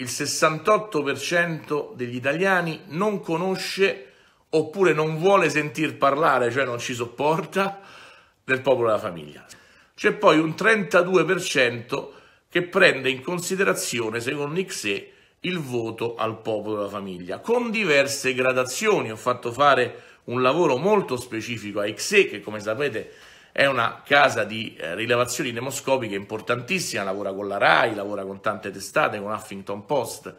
il 68% degli italiani non conosce oppure non vuole sentir parlare, cioè non ci sopporta, del popolo della famiglia. C'è poi un 32% che prende in considerazione, secondo Xè, il voto al popolo della famiglia, con diverse gradazioni. Ho fatto fare un lavoro molto specifico a Xe, che come sapete è una casa di eh, rilevazioni demoscopiche importantissima, lavora con la RAI, lavora con tante testate, con Huffington Post.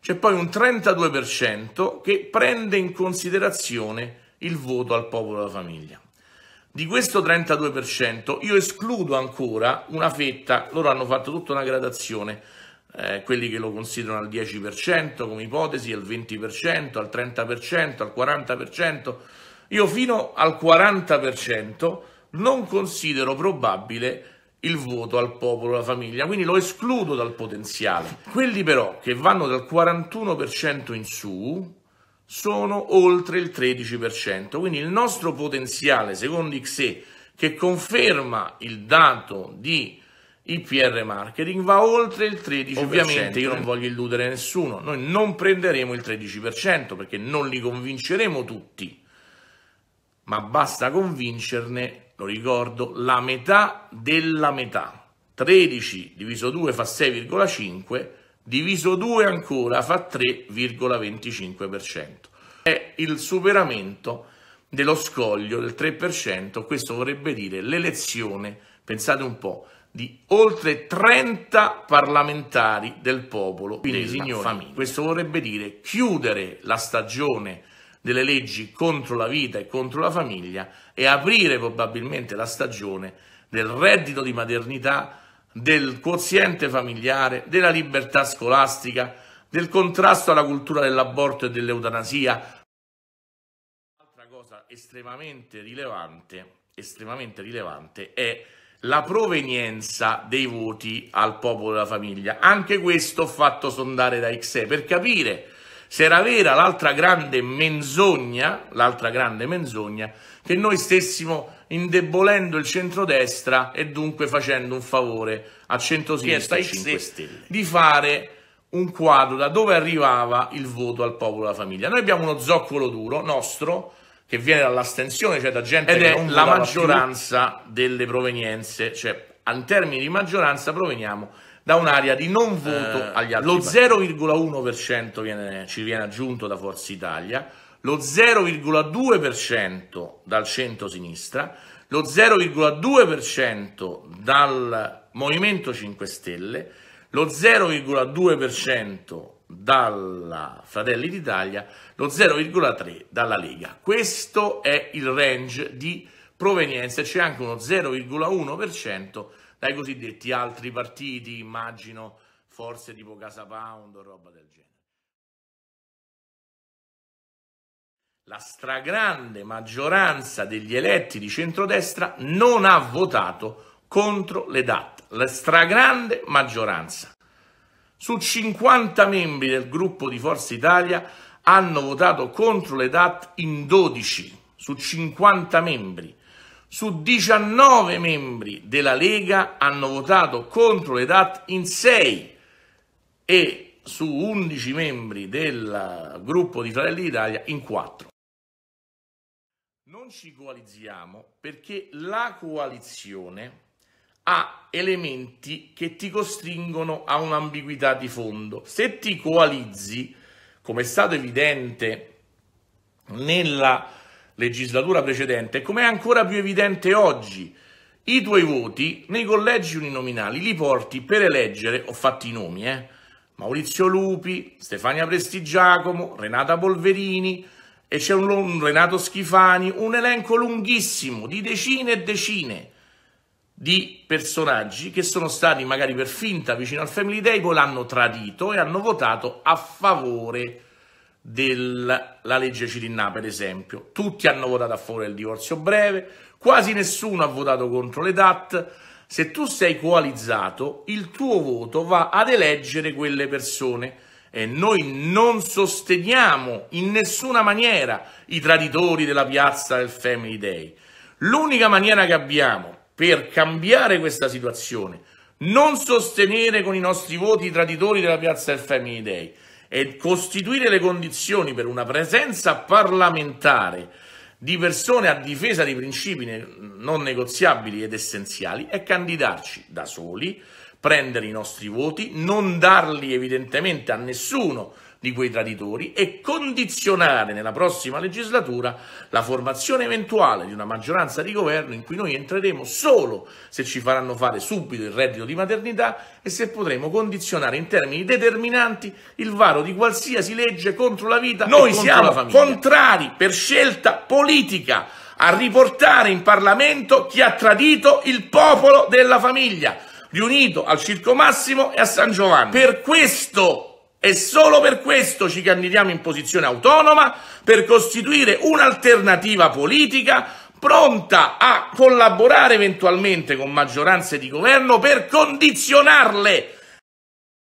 C'è poi un 32% che prende in considerazione il voto al popolo della famiglia. Di questo 32% io escludo ancora una fetta, loro hanno fatto tutta una gradazione, eh, quelli che lo considerano al 10% come ipotesi, al 20%, al 30%, al 40%, io fino al 40% non considero probabile il voto al popolo e alla famiglia, quindi lo escludo dal potenziale. Quelli però che vanno dal 41% in su sono oltre il 13%, quindi il nostro potenziale secondo XE che conferma il dato di IPR marketing va oltre il 13%. Ovviamente io non voglio illudere nessuno, noi non prenderemo il 13% perché non li convinceremo tutti ma basta convincerne, lo ricordo, la metà della metà. 13 diviso 2 fa 6,5, diviso 2 ancora fa 3,25%. È il superamento dello scoglio del 3%, questo vorrebbe dire l'elezione, pensate un po', di oltre 30 parlamentari del popolo, quindi signori, famiglia. questo vorrebbe dire chiudere la stagione delle leggi contro la vita e contro la famiglia e aprire probabilmente la stagione del reddito di maternità, del quoziente familiare, della libertà scolastica, del contrasto alla cultura dell'aborto e dell'eutanasia. Un'altra cosa estremamente rilevante, estremamente rilevante è la provenienza dei voti al popolo della famiglia. Anche questo ho fatto sondare da XE per capire se era vera l'altra grande menzogna, l'altra grande menzogna, che noi stessimo indebolendo il centrodestra e dunque facendo un favore a centosinistra e 5 Stelle di fare un quadro da dove arrivava il voto al popolo della famiglia. Noi abbiamo uno zoccolo duro nostro che viene dall'astensione, cioè da gente Ed che è la maggioranza più. delle provenienze, cioè in termini di maggioranza proveniamo da un'area di non voto eh, agli altri. Lo 0,1% viene, ci viene aggiunto da Forza Italia, lo 0,2% dal centro-sinistra, lo 0,2% dal Movimento 5 Stelle, lo 0,2% dalla Fratelli d'Italia, lo 0,3% dalla Lega. Questo è il range di provenienza e c'è anche uno 0,1% dai cosiddetti altri partiti, immagino forse tipo Casa Pound o roba del genere. La stragrande maggioranza degli eletti di centrodestra non ha votato contro le DAT, la stragrande maggioranza. Su 50 membri del gruppo di Forza Italia hanno votato contro le DAT in 12, su 50 membri su 19 membri della Lega hanno votato contro le DAT in 6 e su 11 membri del gruppo di Fratelli d'Italia in 4. Non ci coalizziamo perché la coalizione ha elementi che ti costringono a un'ambiguità di fondo. Se ti coalizzi, come è stato evidente nella legislatura precedente, come è ancora più evidente oggi, i tuoi voti nei collegi uninominali li porti per eleggere, ho fatto i nomi, eh, Maurizio Lupi, Stefania Prestigiacomo, Renata Polverini, e c'è un, un Renato Schifani, un elenco lunghissimo di decine e decine di personaggi che sono stati magari per finta vicino al Family Day, poi l'hanno tradito e hanno votato a favore della legge Cirinnà, per esempio. Tutti hanno votato a favore del divorzio breve, quasi nessuno ha votato contro le DAT. Se tu sei coalizzato, il tuo voto va ad eleggere quelle persone e noi non sosteniamo in nessuna maniera i traditori della piazza del Family Day. L'unica maniera che abbiamo per cambiare questa situazione, non sostenere con i nostri voti i traditori della piazza del Family Day, e costituire le condizioni per una presenza parlamentare di persone a difesa di principi non negoziabili ed essenziali è candidarci da soli, prendere i nostri voti, non darli evidentemente a nessuno di quei traditori e condizionare nella prossima legislatura la formazione eventuale di una maggioranza di governo in cui noi entreremo solo se ci faranno fare subito il reddito di maternità e se potremo condizionare in termini determinanti il varo di qualsiasi legge contro la vita. Noi siamo contrari per scelta politica a riportare in Parlamento chi ha tradito il popolo della famiglia, riunito al Circo Massimo e a San Giovanni. Per questo e solo per questo ci candidiamo in posizione autonoma, per costituire un'alternativa politica pronta a collaborare eventualmente con maggioranze di governo per condizionarle.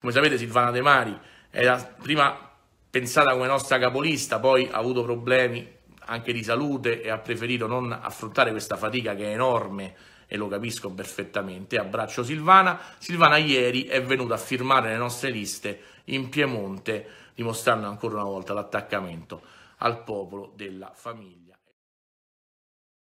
Come sapete Silvana De Mari era prima pensata come nostra capolista, poi ha avuto problemi anche di salute e ha preferito non affrontare questa fatica che è enorme e lo capisco perfettamente. Abbraccio Silvana. Silvana ieri è venuta a firmare le nostre liste in Piemonte, dimostrando ancora una volta l'attaccamento al popolo della famiglia.